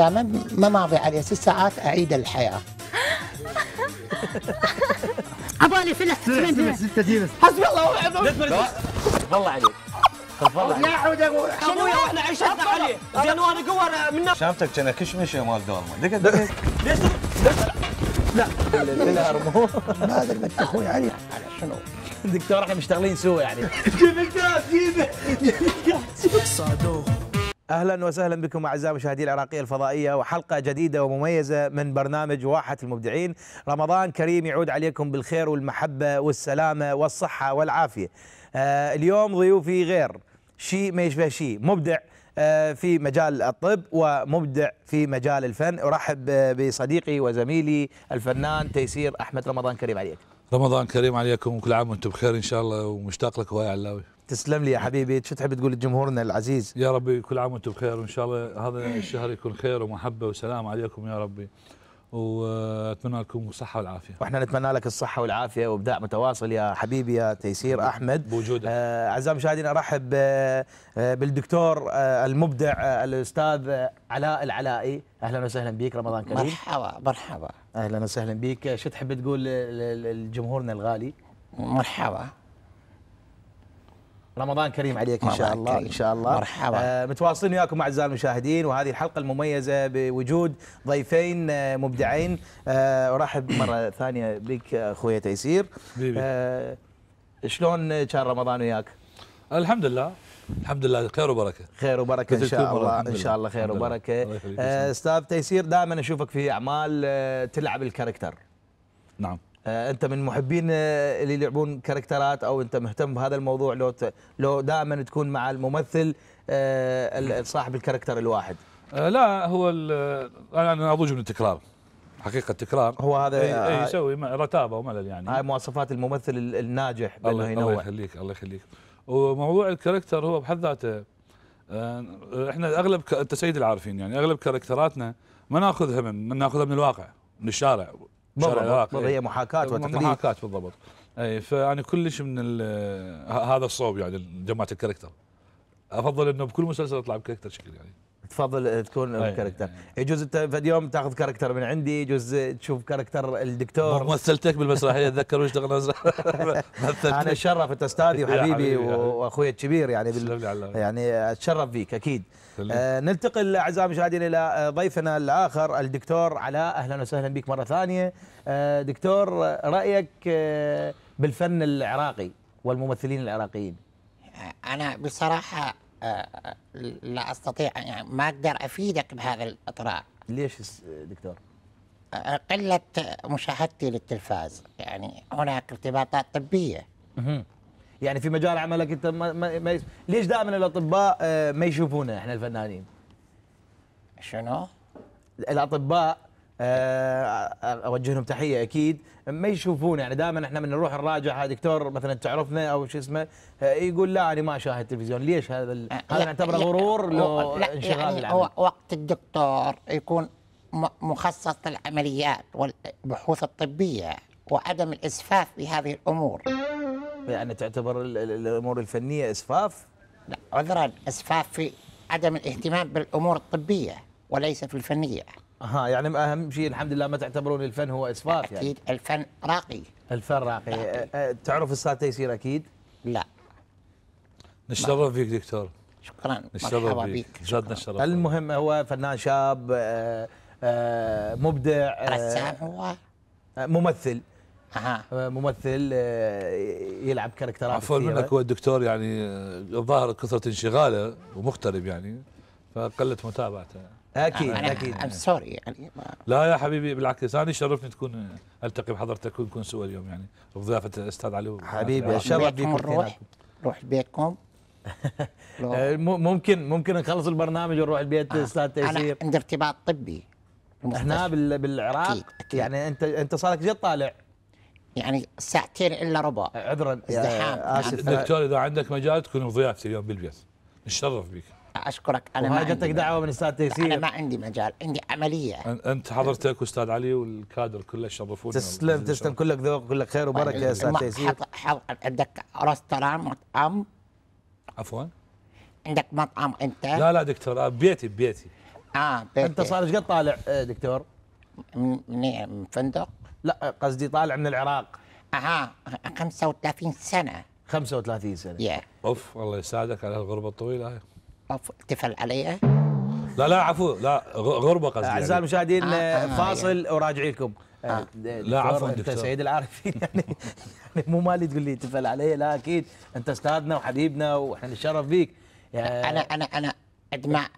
إذا ما ماضي عليه ست ساعات أعيد الحياة عبالي فلح حسبي الله ونعم الوكيل الله عليك يا حود ابوي ابويا واحنا عشنا عليه زين وانا قوة من شامتك كان كشمشة مال دولمة دق دقة ليش لا ما ادري اخوي علي على شنو دكتور احنا مشتغلين سوا يعني جيب يا جيبه صادوه اهلا وسهلا بكم اعزائي مشاهدي العراقيه الفضائيه وحلقه جديده ومميزه من برنامج واحه المبدعين، رمضان كريم يعود عليكم بالخير والمحبه والسلامه والصحه والعافيه. آه اليوم ضيوفي غير شيء ما يشبه شيء، مبدع آه، في مجال الطب ومبدع في مجال الفن، ارحب آه، بصديقي وزميلي الفنان تيسير احمد رمضان كريم عليك. رمضان كريم عليكم وكل عام وانتم بخير ان شاء الله ومشتاق لك هواي علاوي تسلم لي يا حبيبي شو تحب تقول لجمهورنا العزيز يا ربي كل عام وانتم بخير وان شاء الله هذا الشهر يكون خير ومحبه وسلام عليكم يا ربي واتمنى لكم الصحه والعافيه واحنا نتمنى لك الصحه والعافيه وابداع متواصل يا حبيبي يا تيسير احمد بوجودك آه، اعزائي آه المشاهدين ارحب آه،, آه بالدكتور آه المبدع آه، الاستاذ علاء العلائي اهلا وسهلا بك رمضان كريم مرحبا مرحبا اهلا وسهلا بك شو تحب تقول لجمهورنا الغالي مرحبا رمضان كريم عليك ان شاء الله كريم. ان شاء الله مرحبا آه متواصلين وياكم اعزائي المشاهدين وهذه الحلقه المميزه بوجود ضيفين آه مبدعين آه ارحب مره ثانيه بك اخوي تيسير آه شلون كان رمضان وياك الحمد لله الحمد لله خير وبركه خير وبركه ان شاء الله ان شاء الله خير وبركه استاذ تيسير دائما اشوفك في اعمال آه، تلعب الكاركتر نعم آه، انت من محبين آه، اللي يلعبون كاركترات او انت مهتم بهذا الموضوع لو ت... لو دائما تكون مع الممثل صاحب الكاركتر الواحد لا هو انا اضوج من التكرار حقيقه تكرار هو هذا اي يسوي رتابه وملل يعني هاي مواصفات الممثل الناجح بانه ينوع الله يخليك الله يخليك وموضوع الكاركتر هو بحد ذاته آه، احنا اغلب انت سيد العارفين يعني اغلب كاركتراتنا ما ناخذها من ناخذها من الواقع من الشارع شارع الواقع هي محاكاه وتقليد محاكاه بالضبط اي فانا كلش من هذا الصوب يعني جماعه الكاركتر افضل انه بكل مسلسل اطلع بكاركتر شكل يعني تفضل آه، تكون كاركتر يجوز انت في اليوم تاخذ كاركتر من عندي يجوز آه، تشوف كاركتر الدكتور مثلتك بالمسرحيه اتذكر وش دخلنا انا اتشرف انت استاذي وحبيبي واخوي الكبير يعني بال... يعني اتشرف فيك اكيد آه ننتقل اعزائي المشاهدين الى آه، ضيفنا الاخر الدكتور علاء اهلا وسهلا بك مره ثانيه آه دكتور رايك آه بالفن العراقي والممثلين العراقيين انا بصراحه لا استطيع يعني ما اقدر افيدك بهذا الاطراء ليش دكتور؟ قله مشاهدتي للتلفاز يعني هناك ارتباطات طبيه يعني في مجال عملك انت ما ما يس... ليش دائما الاطباء آه، ما يشوفونا احنا الفنانين؟ شنو؟ الاطباء آه، آه، اوجه لهم تحيه اكيد ما يشوفون يعني دائما احنا من نروح نراجع دكتور مثلا تعرفنا او شو اسمه آه، يقول لا انا ما اشاهد تلفزيون ليش هذا هذا نعتبره غرور لو يعني انشغال يعني هو وقت الدكتور يكون مخصص للعمليات والبحوث الطبيه وعدم الاسفاف بهذه الامور يعني تعتبر الامور الفنيه اسفاف لا عذرا اسفاف في عدم الاهتمام بالامور الطبيه وليس في الفنيه ها يعني اهم شيء الحمد لله ما تعتبرون الفن هو اسفاف أكيد يعني اكيد الفن راقي الفن راقي, راقي. أه, أه، تعرف الصلاه تيسير اكيد؟ لا نشتغل فيك دكتور شكرا مرحبا بك جد الشرف المهم هو فنان شاب أه، أه، مبدع رسام هو ممثل أها. ممثل يلعب كاركترات عفوا منك هو الدكتور يعني الظاهر كثره انشغاله ومغترب يعني فقلت متابعته اكيد أنا اكيد ام سوري يعني ما لا يا حبيبي بالعكس انا يشرفني تكون التقي بحضرتك ونكون سوا اليوم يعني بضيافه الاستاذ علي حبيبي الشرف بيكم نروح نروح بيتكم آه، ممكن ممكن نخلص البرنامج ونروح البيت آه. استاذ تيسير عندي ارتباط طبي هنا بالعراق أكيد. أكيد. يعني انت انت صار لك جد طالع يعني ساعتين الا ربع عذرا ازدحام دكتور اذا عندك مجال تكون ضيافتي اليوم بالبيت نتشرف بك اشكرك انا وهاجتك دعوه من استاذ تيسير انا ما عندي مجال عندي عمليه انت حضرتك استاذ علي والكادر كله شرفونا تسلم تسلم كلك ذوق كلك خير وبركه يا استاذ تيسير عندك رستوران مطعم عفوا عندك مطعم انت لا لا دكتور آه، بيتي بيتي اه بيتي. انت صار ايش قد طالع آه، دكتور؟ من فندق؟ لا قصدي طالع من العراق اها 35 سنه 35 سنه yeah. اوف الله يساعدك على الغربه الطويله هاي تفعل علي لا لا عفوا لا غربه قصدي يعني. اعزائي يعني. المشاهدين آه, آه،, آه، فاصل يعني. آه وراجعي لكم آه لا عفوا انت سيد العارفين يعني،, يعني, مو مالي تقول لي تفل علي لا اكيد انت استاذنا وحبيبنا واحنا الشرف فيك آه، انا انا انا ادمع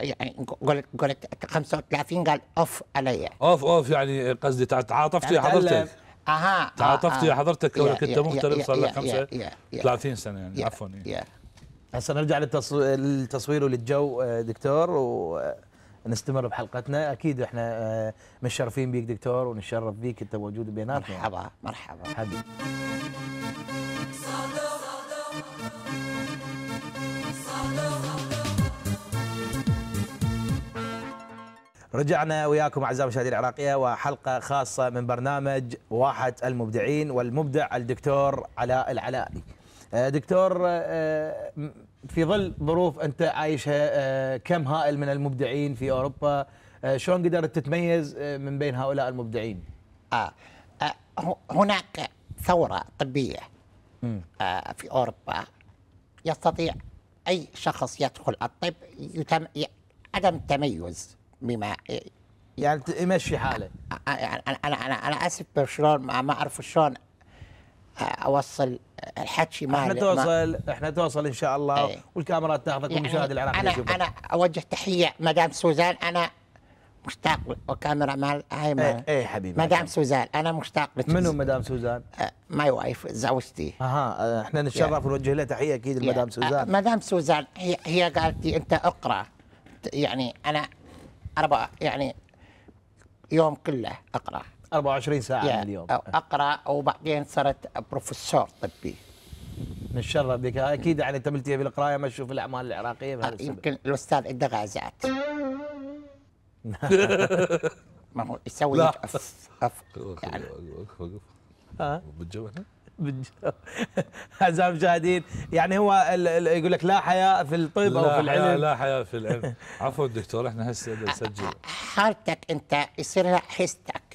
يعني قلت قلت 35 قال اوف علي اوف اوف يعني قصدي تعاطفت يا حضرتك اها تعاطفت يا حضرتك كونك انت مغترب صار لك 35 سنه يعني عفوا إيه. هسه نرجع للتصوير وللجو آه، دكتور ونستمر بحلقتنا اكيد احنا آه، متشرفين بيك دكتور ونتشرف بيك انت موجود بيناتنا مرحبا مرحبا حبيبي رجعنا وياكم اعزائي المشاهدين العراقيه وحلقه خاصه من برنامج واحد المبدعين والمبدع الدكتور علاء العلائي آه، دكتور آه، آه، في ظل ظروف انت عايشها كم هائل من المبدعين في اوروبا شلون قدرت تتميز من بين هؤلاء المبدعين؟ آه هناك ثوره طبيه آه في اوروبا يستطيع اي شخص يدخل الطب يتم عدم التميز بما يعني يمشي حاله يعني انا انا انا اسف شلون ما اعرف شلون اوصل الحكي مالي احنا توصل احنا توصل ان شاء الله ايه والكاميرات تاخذك يعني والمشاهد العراقي انا يشوفك. انا اوجه تحيه مدام سوزان انا مشتاق وكاميرا مال هاي إيه، مال ايه, ايه حبيبي مدام سوزان انا مشتاق لك منو مدام سوزان؟ اه ماي وايف زوجتي اها أه، احنا نتشرف يعني. ونوجه لها تحيه اكيد يعني، لمدام أه، سوزان مدام سوزان هي هي قالت لي انت اقرا يعني انا اربع يعني يوم كله اقرا 24 ساعه يعني اليوم أو اقرا وبعدين صرت بروفيسور طبي نشرها بك اكيد يعني انت ملتهي بالقرايه ما تشوف الاعمال العراقيه آه يمكن الاستاذ عنده غازات ما هو يسوي اف اعزائي يعني. المشاهدين يعني هو يقول لك لا حياء في الطب او في العلم لا حياء في العلم عفوا دكتور احنا هسه آه، نسجل حالتك انت يصير لها حستك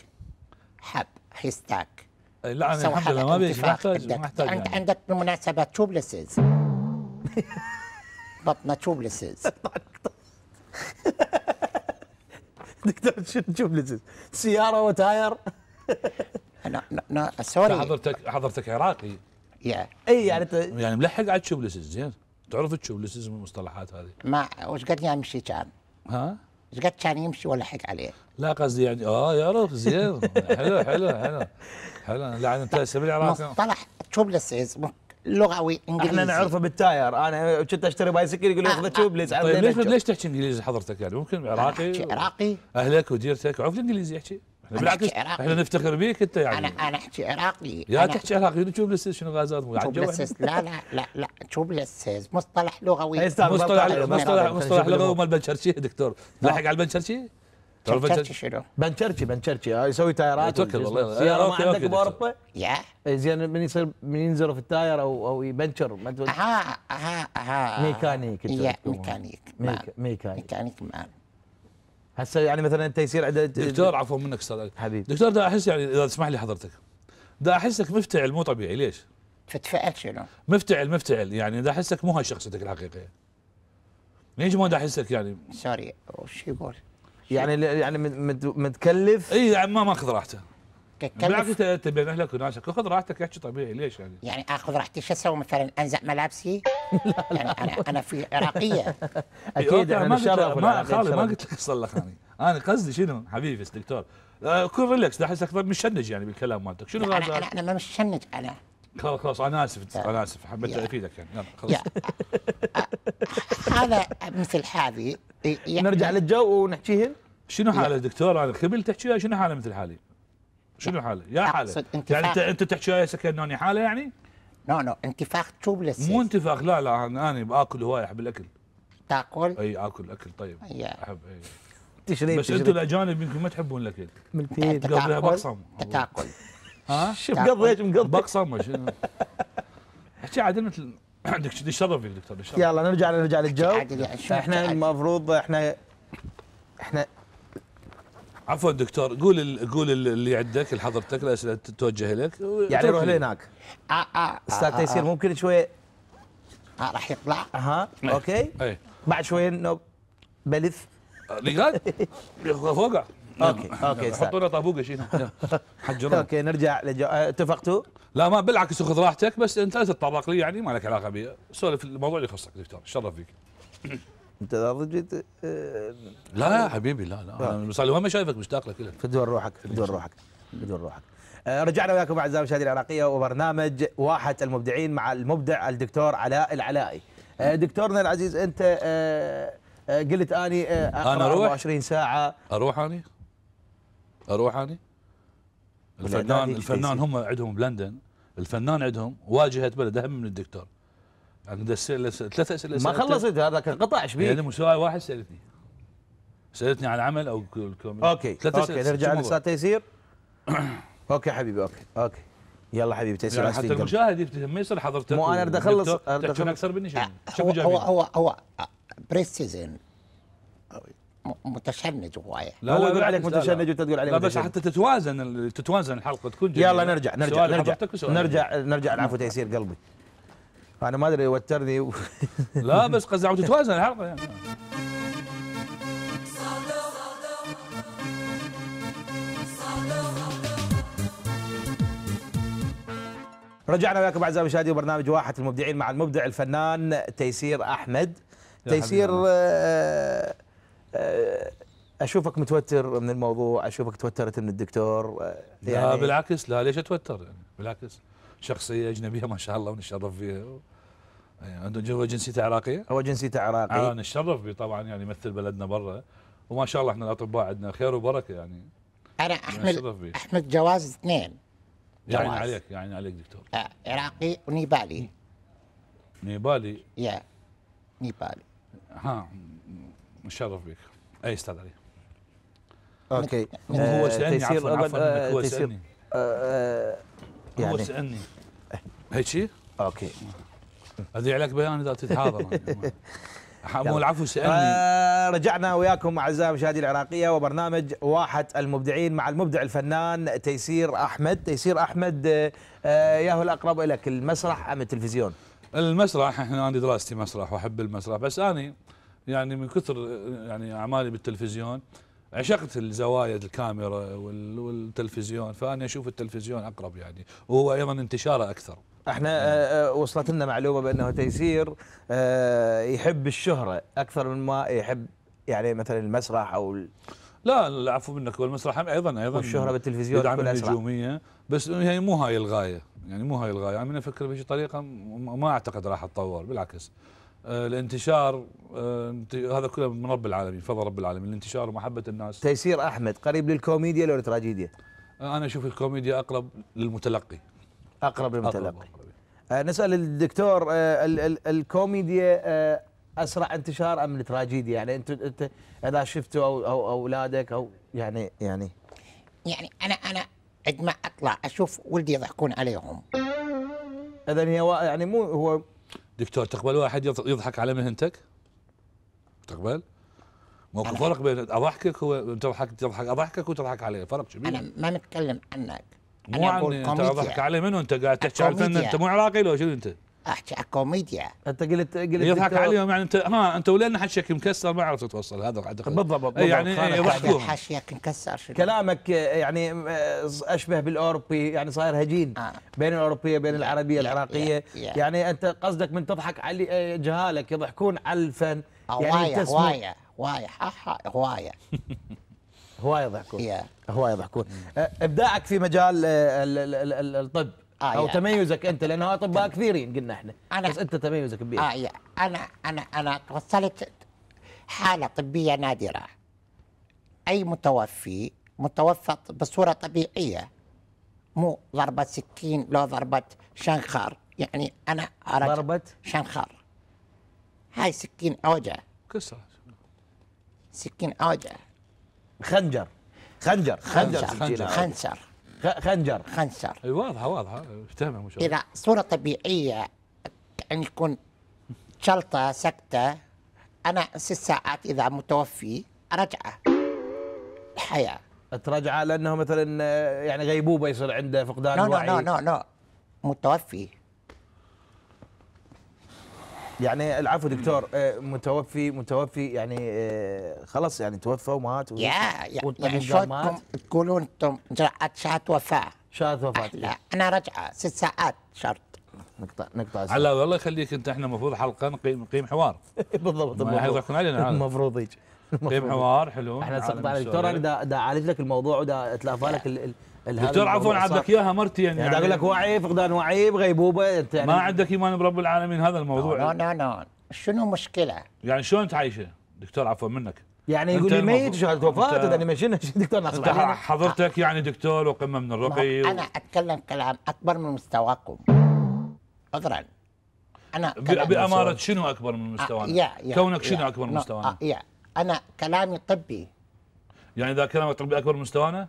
حب حيستاك لا انا الحمد لله ما بيش محتاج عندك يعني. عندك بالمناسبه توبلسز بطنه توبلسز دكتور شو توبلسز سياره وتاير انا انا سوري حضرتك حضرتك عراقي يا اي يعني يعني ملحق على توبلسز زين تعرف توبلسز من المصطلحات هذه ما وش قد يعني مشي كان ها ايش قد كان يمشي ولا حق عليه؟ لا قصدي يعني اه يعرف زين حلو حلو حلو حلو يعني انت سبيل العراق مصطلح تشوبلسز لغوي انجليزي احنا نعرفه بالتاير انا كنت اشتري بايسكل يقول لي خذ تشوبلس طيب ليش ليش تحكي انجليزي حضرتك يعني ممكن عراقي عراقي اهلك وديرتك عرف الانجليزي يحكي بالعكس احنا نفتخر بيك انت يعني انا انا احكي عراقي يا تحكي عراقي تشوف شنو غازات تشوف لا لا لا لا تشوف مصطلح لغوي مصطلح مصطلح مصطلح لغوي مال بنشرشي دكتور تلحق على البنشرشي بنشرشي شنو؟ بنشرشي بنشرشي آه، يسوي تايرات توكل والله سياره آه، ما عندك باوروبا؟ يا إيه، زين من يصير من ينزرف في التاير او او يبنشر ما ها ها ها ميكانيك ميكانيك ميكانيك مان هسه يعني مثلا انت يصير عندك دكتور عفوا منك استاذ حبيبي دكتور ده احس يعني اذا تسمح لي حضرتك ده احسك مفتعل مو طبيعي ليش؟ فتفعل شنو؟ مفتعل مفتعل يعني ده احسك مو هاي شخصيتك الحقيقيه ليش ما ده احسك يعني سوري وش يقول؟ يعني يعني متكلف اي يعني ما ماخذ راحته بالعكس تبين اهلك وناسك خذ راحتك احكي طبيعي ليش يعني؟ يعني اخذ راحتي شو اسوي مثلا انزع ملابسي؟ يعني انا انا في عراقيه اكيد انا شرف ما خالد ما قلت لك صلخ انا قصدي شنو حبيبي دكتور كن ريلاكس احسك مشنج يعني بالكلام مالتك شنو هذا؟ انا انا, ما مشنج انا خلاص خلاص انا اسف انا اسف حبيت افيدك يعني يلا خلاص هذا مثل هذه نرجع يعني للجو ونحكيهن شنو حاله دكتور انا خبل تحكي شنو حاله مثل حالي؟ شنو حاله؟ يا حاله يعني انت انت تحكي هاي سكنوني حاله يعني؟ نو نو انتفاخ تشوب للسيف مو انتفاخ لا لا انا باكل هواي احب الاكل تاكل؟ اي اكل اكل طيب yeah. احب اي تشري بس انتم الاجانب يمكن ما تحبون الاكل من فين؟ قبلها بقصم تاكل ها؟ شوف قضيت مقبل بقصم احكي عاد مثل عندك شرف دكتور يلا نرجع نرجع للجو احنا المفروض احنا احنا عفوا دكتور قول قول اللي عندك لحضرتك الاسئله تتوجه لك يعني روح لهناك آه، آه، آه، استاذ تيسير ممكن شوي راح يطلع اها إيه. اوكي إيه. بعد شوي بلف رجال فوقع اوكي اوكي حطوا لنا طابوقه شيء حجرونا اوكي نرجع اتفقتوا؟ لا ما بالعكس خذ راحتك بس انت لا تتطرق لي يعني ما لك علاقه بي سولف الموضوع اللي يخصك دكتور شرف فيك انت درجه آه لا يا حبيبي لا لا انا صار لي ما شايفك مشتاق لك لك بدون روحك بدون روحك بدون روحك آه، رجعنا وياكم اعزائي المشاهدين العراقيه وبرنامج واحه المبدعين مع المبدع الدكتور علاء العلائي آه، دكتورنا العزيز انت آه، قلت اني انا اروح 24 ساعه اروح اني اروح اني الفنان الفنان هم عندهم بلندن الفنان عندهم واجهه بلد اهم من الدكتور انا ده الاسئله ثلاث اسئله ما خلصت هذا كان قطع ايش بيك؟ يعني مساوي واحد سالتني سالتني على العمل او الكوميدي اوكي ثلاثة اسئله نرجع لأستاذ تيسير اوكي حبيبي اوكي اوكي يلا حبيبي تيسير يعني حتى المشاهد يبتسم ما يصير حضرتك مو انا أريد اخلص تحكون اكثر مني شو آه، هو هو هو هو بريسيزن آه، متشنج هوايه لا لا يقول عليك متشنج وانت تقول عليه لا بس حتى تتوازن تتوازن الحلقه تكون جميله يلا نرجع نرجع نرجع نرجع نرجع العفو تيسير قلبي انا ما ادري وترني و... لا بس قزعه وتتوازن الحلقه يعني. رجعنا وياكم اعزائي المشاهدين وبرنامج واحد المبدعين مع المبدع الفنان تيسير احمد تيسير آه، آه، اشوفك متوتر من الموضوع اشوفك توترت من الدكتور آه، يعني لا بالعكس لا ليش اتوتر يعني بالعكس شخصيه اجنبيه ما شاء الله ونتشرف فيها إيه، عنده هو جنسيته عراقيه؟ هو جنسيته عراقي آه، نتشرف به طبعا يعني يمثل بلدنا برا وما شاء الله احنا الاطباء عندنا خير وبركه يعني انا احمل احمل جواز اثنين يعني جواز. يعني عليك يعني عليك دكتور آه عراقي ونيبالي نيبالي يا نيبالي ها نتشرف بك اي استاذ علي اوكي هو آه، سالني عفوا عفوا هو آه، سالني يعني هو سالني هيك شيء؟ اوكي ادري عليك بيان اذا تتحاضر مو العفو سالني آه رجعنا وياكم اعزائي مشاهدي العراقيه وبرنامج واحه المبدعين مع المبدع الفنان تيسير احمد تيسير احمد آه ياهو الاقرب لك المسرح ام التلفزيون المسرح احنا انا دراستي مسرح واحب المسرح بس انا يعني من كثر يعني اعمالي بالتلفزيون عشقت الزوايا الكاميرا والتلفزيون فانا اشوف التلفزيون اقرب يعني وهو ايضا انتشاره اكثر احنا آه، آه، وصلت لنا معلومه بانه تيسير آه، يحب الشهره اكثر من ما يحب يعني مثلا المسرح او لا العفو منك والمسرح ايضا ايضا والشهره بالتلفزيون يدعم النجوميه بس هي يعني مو هاي الغايه يعني مو هاي الغايه يعني انا افكر بشي طريقه ما اعتقد راح تتطور بالعكس الانتشار هذا كله من رب العالمين فضل رب العالمين الانتشار ومحبه الناس تيسير احمد قريب للكوميديا ولا التراجيديا انا اشوف الكوميديا اقرب للمتلقي أقرب للمتلقي آه نسأل الدكتور آه ال ال الكوميديا آه أسرع انتشار أم التراجيديا يعني أنت أنت إذا شفتوا أو أو أولادك أو يعني يعني يعني أنا أنا عندما ما أطلع أشوف ولدي يضحكون عليهم إذا هي يعني مو هو دكتور تقبل واحد يضحك على مهنتك؟ تقبل؟ ماكو فرق بين اضحكك هو تضحك تضحك اضحكك وتضحك عليه فرق كبير انا ما نتكلم عنك مو عن انت اضحك علي منو انت قاعد تحكي على الفن انت مو عراقي لو شنو انت؟ احكي على كوميديا انت قلت قلت يضحك عليهم يعني انت ها انت ولين حشك مكسر ما عرفت توصل هذا إيه، بالضبط يعني يضحكون مكسر شنو كلامك يعني اشبه بالاوروبي يعني صاير هجين آه. بين الاوروبيه بين العربيه العراقيه يعني انت قصدك من تضحك على آه، جهالك يضحكون على الفن آه، يعني هوايه هوايه هوايه آه، هوايه هواي يضحكون yeah. هواي يضحكون mm. ابداعك في مجال الطب آه او يا. تميزك انت لانه اطباء كثيرين قلنا احنا أنا بس انت تميزك بيه اه انا انا انا توصلت حاله طبيه نادره اي متوفي متوفى بصوره طبيعيه مو ضربه سكين لو ضربه شنخر يعني انا ضربه شنخر هاي سكين اوجه كسر سكين اوجه خنجر خنجر خنجر خنجر خنجر خنجر خنجر واضحه واضحه افتهمها مش اذا صوره طبيعيه ان يعني يكون شلطه سكته انا ست ساعات اذا متوفي رجعه الحياه ترجعه لانه مثلا آه، يعني غيبوبه يصير عنده فقدان نو نو نو نو متوفي يعني العفو دكتور آه، متوفي متوفي يعني آه، خلاص يعني توفى ومات يا يعني شلونكم تقولون انتم جرعت شهاده وفاه شهاده وفاه لا إيه. انا رجعه ست ساعات شرط نقطع نقطع على الله يخليك انت احنا المفروض حلقه نقيم نقيم حوار بالضبط المفروض علينا المفروض يجي نقيم حوار حلو احنا سقط على دكتور انا دا اعالج لك الموضوع ودا اتلافى لك دكتور عفوا عندك اياها مرتين يعني, يعني اقول لك وعي فقدان وعي غيبوبه يعني ما عندك ايمان برب العالمين هذا الموضوع لا لا لا شنو مشكله؟ يعني شلون تعيشه دكتور عفوا منك؟ يعني يقول لي ميت وشهاده وفاه يعني ما شنو دكتور ناصر يعني حضرتك يعني دكتور وقمه من الرقي انا اتكلم كلام اكبر من مستواكم عذرا انا باماره شنو اكبر من آه، مستوانا؟ آه يا كونك شنو اكبر من مستوانا؟ آه يا انا كلامي طبي يعني اذا كلامك طبي اكبر من مستوانا؟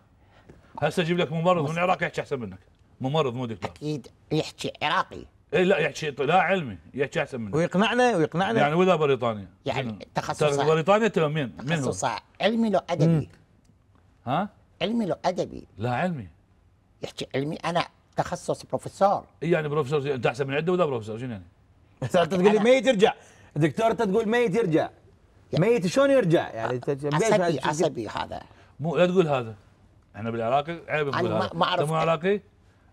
هسه اجيب لك ممرض من العراق يحكي احسن منك ممرض مو دكتور اكيد يحكي عراقي إيه لا يحكي لا علمي يحكي احسن منك ويقنعنا ويقنعنا يعني وذا يعني بريطانيا يعني تخصصها بريطانيا مين مين تخصصها علمي لو ادبي ها؟ علمي لو ادبي لا علمي يحكي علمي انا تخصص بروفيسور إيه، يعني بروفيسور انت احسن من عنده ولا بروفيسور شنو يعني؟ انت تقول لي ميت يرجع دكتور انت تقول ميت يرجع ميت شلون يرجع يعني عصبي عصبي هذا مو لا تقول هذا احنا بالعراقي عيب نقول هذا ما اعرف مو عراقي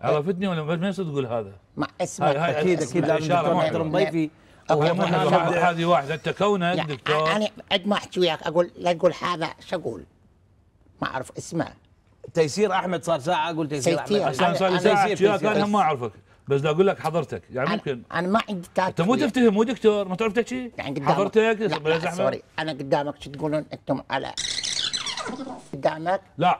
عرفتني ولا ما تقول هذا ما اسمع اكيد اكيد لازم تكون محترم ضيفي مو هذه واحده انت كونك يعني دكتور انا قد ما احكي وياك اقول لا تقول هذا شو اقول؟ ما اعرف اسمع تيسير احمد صار ساعه اقول تيسير, احمد عشان صار ساعه احكي وياك انا ما اعرفك بس اقول لك حضرتك يعني أنا ممكن انا ما عندي تاتو انت مو تفتهم مو دكتور ما تعرف تحكي يعني قدامك حضرتك لا, لا سوري انا قدامك شو تقولون انتم على قدامك لا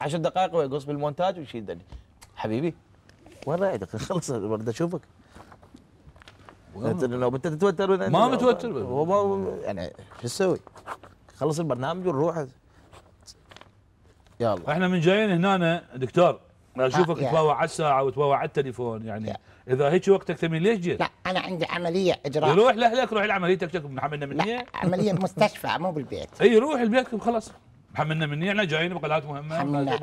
10 دقائق ويقص بالمونتاج ويشيل حبيبي وين رايدك خلص بدي اشوفك لو انت تتوتر ما متوتر يعني شو تسوي؟ خلص البرنامج ونروح يلا احنا من جايين هنا دكتور اشوفك آه، تواوع على الساعه وتواوع على التليفون يعني اذا هيك وقتك ثمين ليش جيت؟ لا انا عندي عمليه اجراء روح لاهلك روح تكتب من حملنا من هنا عمليه مستشفى مو بالبيت اي روح البيت خلاص حملنا مني احنا جايين بقلات مهمه حملنا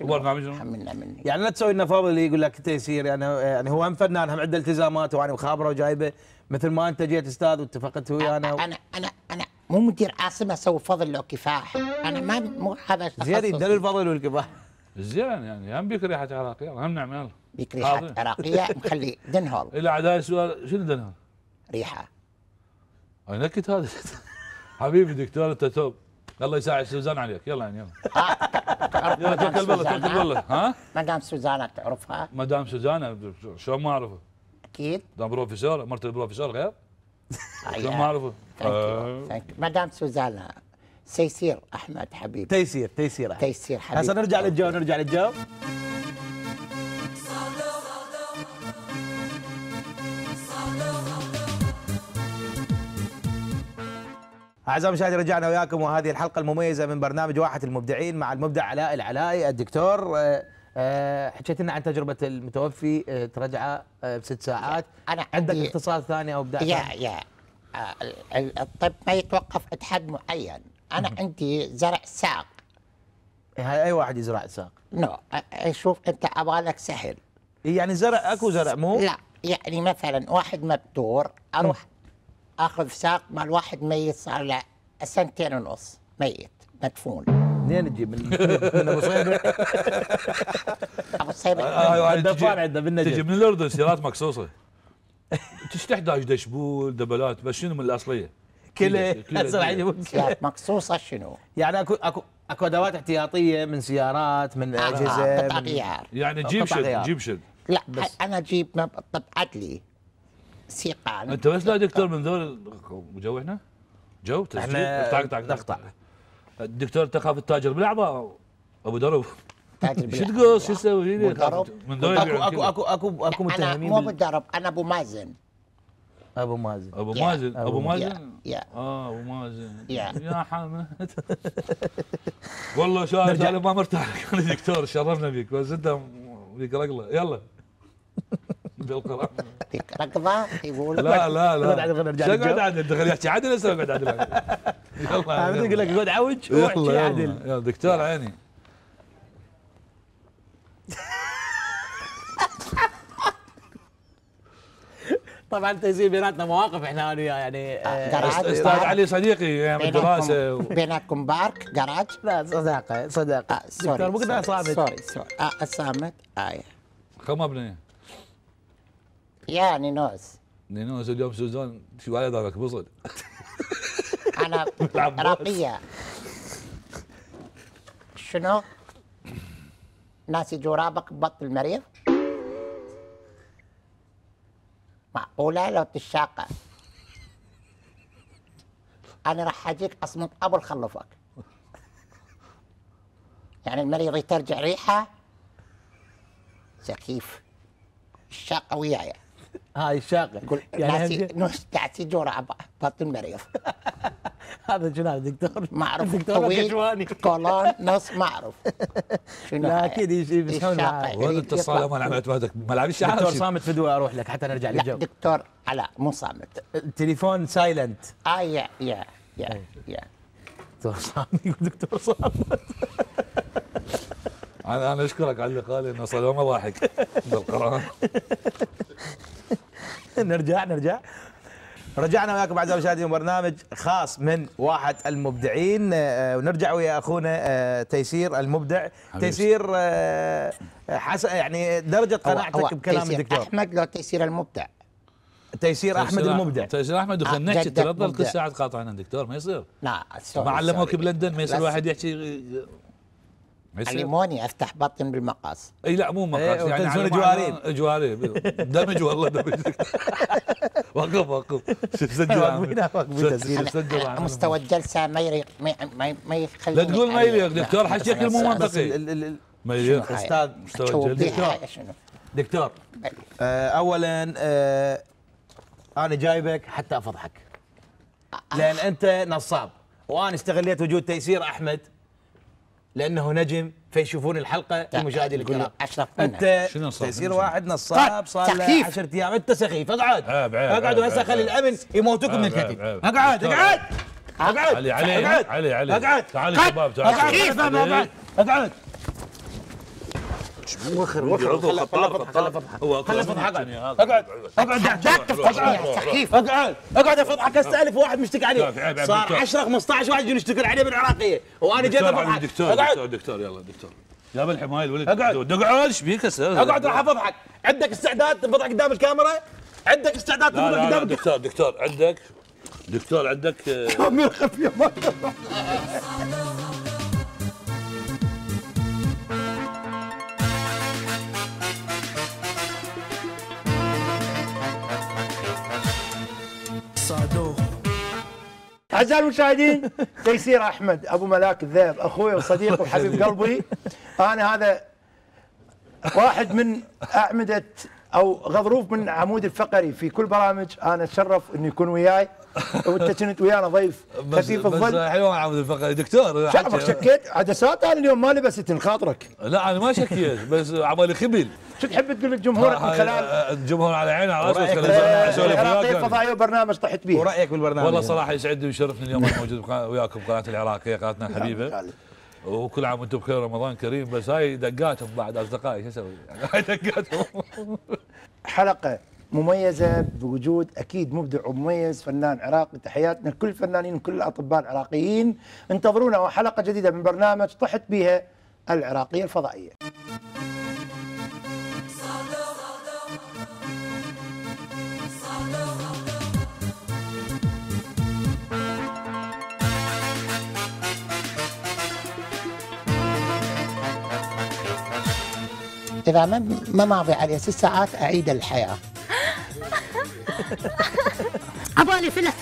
وبرنامج حملنا مني يعني لا تسوي لنا فاضل يقول لك انت يصير يعني يعني هو هم فنان هم عنده التزامات وانا مخابره وجايبه مثل ما انت جيت استاذ واتفقت ويانا و... انا انا انا مو مدير عاصمه اسوي فضل لو كفاح انا ما مو هذا زين يدل الفضل والكفاح زين يعني هم بيك ريحه عراقيه هم نعم يلا بيك ريحه عراقيه مخلي دنهول الى عداي سؤال شنو دنهول؟ ريحه اي نكت هذا حبيبي دكتور انت توب الله يساعد سوزان عليك يلا يعني يلا يلا توكل بالله توكل بالله ها مدام سوزانا تعرفها مدام سوزانا شلون ما اعرفها اكيد مدام بروفيسور مرت البروفيسور غير آه، شلون ما اعرفها آه. مدام سوزانا سيسير احمد حبيبي تيسير تيسير تيسير حبيبي هسه نرجع للجو نرجع للجو أعزائي المشاهدين رجعنا وياكم وهذه الحلقة المميزة من برنامج واحة المبدعين مع المبدع علاء العلائي الدكتور آه، آه، حكيت لنا عن تجربة المتوفي آه، ترجعه بست ساعات أنا عندك اختصار ثاني أو إبداع يا يا الطب ما يتوقف عند حد معين أنا عندي زرع ساق إيه، أي واحد يزرع ساق نو شوف أنت أبغالك سهل يعني زرع أكو زرع مو لا يعني مثلا واحد مبتور أروح اخذ ساق مال واحد ميت صار له سنتين ونص ميت مدفون منين تجيب من ابو صيبه ابو صيبه آه، آه، آه، الدفان عندنا بالنجف تجي من الاردن سيارات مقصوصه تحتاج دشبول دبلات بس شنو من الاصليه؟ كله يعني سيارات مقصوصه شنو؟ يعني اكو اكو اكو ادوات احتياطيه من سيارات من اجهزه قطع غيار يعني جيب شد جيب شد لا بس. انا اجيب طب عدلي ثقه انت بس لا دكتور من ذول جو احنا جو تسجيل نقطع الدكتور تخاف التاجر بالاعضاء ابو درب شو تقول شو يسوي من ذول اكو اكو اكو اكو اكو متهمين مو بالضرب انا ابو مازن ابو مازن ابو مازن ابو مازن يا اه ابو مازن يا حامد والله شايف انا ما مرتاح لك انا دكتور شرفنا فيك بس انت فيك رقله يلا بالقران ركضه يقول لا لا لا اقعد عادل دخل يحكي عادل هسه اقعد عادل يلا يقول لك اقعد عوج واحكي عادل يلا دكتور عيني طبعا تصير بيناتنا مواقف احنا انا يعني آه، آه، استاذ علي صديقي يعني الدراسه بيناتكم بارك جراج لا صداقه صداقه سوري آه، ممكن صعبت سوري سوري الصامت ايه كم ابني؟ يعني نوس نينوس اليوم سوزان شو ولد هذاك بصل انا راقيه شنو؟ ناسي جرابك بط المريض؟ معقولة لو تشاقة أنا راح أجيك أصمت أبو الخلفك يعني المريض يترجع ريحة سخيف الشاقة وياي هاي الشاقه يعني نص تعسي جرعه بطن مريض هذا جنان دكتور معروف دكتور كجواني كولون نص معروف لا اكيد يمسحون وين اتصال انا عملت مهدك ما لعبش دكتور صامت فدوى اروح لك حتى نرجع للجو دكتور علاء مو صامت التليفون سايلنت اه يا يا يا إيه. يا دكتور صامت يقول دكتور صامت انا اشكرك على اللقاء لانه صار ما ضاحك بالقران نرجع نرجع رجعنا وياكم اعزائي المشاهدين برنامج خاص من واحد المبدعين آه، ونرجع ويا اخونا آه، آه، يعني تيسير المبدع تيسير حس يعني درجه قناعتك بكلام الدكتور احمد لو تيسير المبدع تيسير احمد المبدع تيسير احمد وخلنا نحكي ترى كل ساعه تقاطعنا دكتور ما يصير لا ما علموك بلندن ما يصير واحد يحكي علموني افتح بطن بالمقاس اي لا مو مقاس ايه يعني جوارين جوارين دمج والله دمج وقف وقف شوف سجل مستوى الجلسه ما يريق ما ما يخلي لا تقول ما يليق دكتور حشيك مو منطقي ما يليق استاذ مستوى الجلسه دكتور آه، اولا آه، انا جايبك حتى افضحك آه. لان انت نصاب وانا استغليت وجود تيسير احمد لانه نجم فيشوفون الحلقه المشاهدين الكرام اشرف انت تصير واحد نصاب طيب، صار له 10 ايام انت سخيف اقعد آه، اقعد هسه خلي الامن آه، يموتوك من الكتف آه، اقعد اقعد اقعد علي علي علي علي اقعد تعال شباب تعال اقعد اقعد شنو اخر عضو خطاب خطاب هو اقعد اقعد اقعد اقعد اقعد افضحك استالف واحد مشتكي عليه صار 10 15 واحد يشتكي عليه بالعراقيه وانا جاي افضحك دكتور دكتور دكتور يلا دكتور يا بالحمايه الولد اقعد اقعد ايش بيك اقعد راح افضحك عندك استعداد تنفضح قدام الكاميرا عندك استعداد تنفضح قدام دكتور دكتور عندك دكتور عندك كاميرا خفيه أعزائي المشاهدين تيسير أحمد أبو ملاك الذئب أخوي وصديق وحبيب قلبي أنا هذا واحد من أعمدة أو غضروف من عمود الفقري في كل برامج أنا أتشرف أنه يكون وياي وانت كنت ويانا ضيف خفيف الظل حلوه عبد الفقير دكتور شعبك شكيت عدسات انا اليوم ما لبست خاطرك لا انا ما شكيت بس عبالي خبل شو تحب تقول للجمهور من خلال الجمهور آه، آه، على عينه على راسه العراقيين فضائي برنامج طحت بيه ورايك بالبرنامج والله صراحه يسعدني ويشرفني اليوم انا موجود وياكم قناه العراقيه قناتنا نعم، الحبيبه وكل عام وانتم بخير رمضان كريم بس هاي دقاتهم بعد اصدقائي شو اسوي؟ هاي دقاتهم حلقه مميزه بوجود اكيد مبدع ومميز فنان عراقي تحياتنا كل الفنانين وكل الاطباء العراقيين انتظرونا وحلقه جديده من برنامج طحت بها العراقيه الفضائيه إذا ما ما ماضي عليه ست ساعات أعيد الحياة عبالي فلح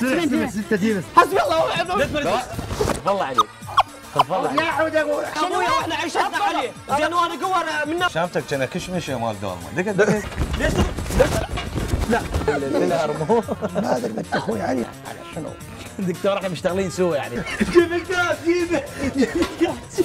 حسبي الله ونعم الوكيل والله عليك يا حود ابوي ابويا عيشتنا عليه زين وانا قور من شامتك كان كشمشة مال دولمة دق دق ليش لا لا ما ادري اخوي علي على شنو دكتور احنا مشتغلين سوا يعني جيب الكاس